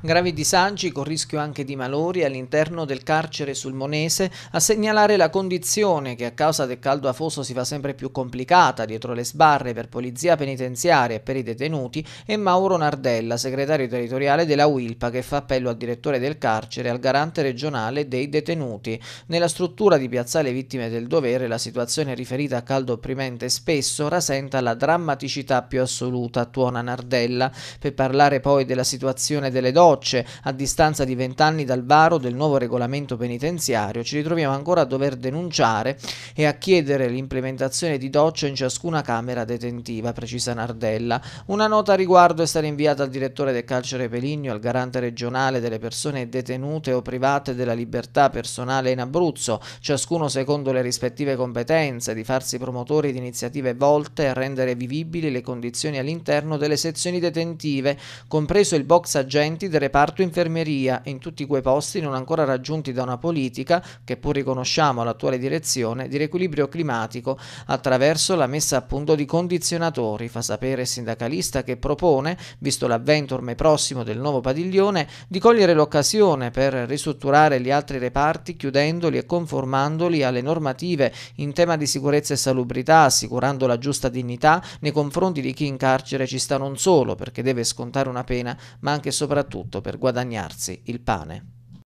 Gravi disagi con rischio anche di malori all'interno del carcere sulmonese a segnalare la condizione che a causa del caldo afoso si fa sempre più complicata dietro le sbarre per polizia penitenziaria e per i detenuti è Mauro Nardella, segretario territoriale della UILPA che fa appello al direttore del carcere e al garante regionale dei detenuti. Nella struttura di Piazzale Vittime del Dovere la situazione riferita a caldo opprimente spesso rasenta la drammaticità più assoluta, tuona Nardella. Per parlare poi della situazione delle donne docce a distanza di vent'anni dal varo del nuovo regolamento penitenziario, ci ritroviamo ancora a dover denunciare e a chiedere l'implementazione di docce in ciascuna camera detentiva, precisa Nardella. Una nota a riguardo è stata inviata al direttore del carcere Peligno, al garante regionale delle persone detenute o private della libertà personale in Abruzzo, ciascuno secondo le rispettive competenze, di farsi promotori di iniziative volte a rendere vivibili le condizioni all'interno delle sezioni detentive, compreso il box agenti del reparto infermeria in tutti quei posti non ancora raggiunti da una politica, che pur riconosciamo all'attuale direzione, di riequilibrio climatico attraverso la messa a punto di condizionatori, fa sapere il sindacalista che propone, visto l'avvento ormai prossimo del nuovo padiglione, di cogliere l'occasione per ristrutturare gli altri reparti chiudendoli e conformandoli alle normative in tema di sicurezza e salubrità, assicurando la giusta dignità nei confronti di chi in carcere ci sta non solo perché deve scontare una pena, ma anche e soprattutto tutto per guadagnarsi il pane.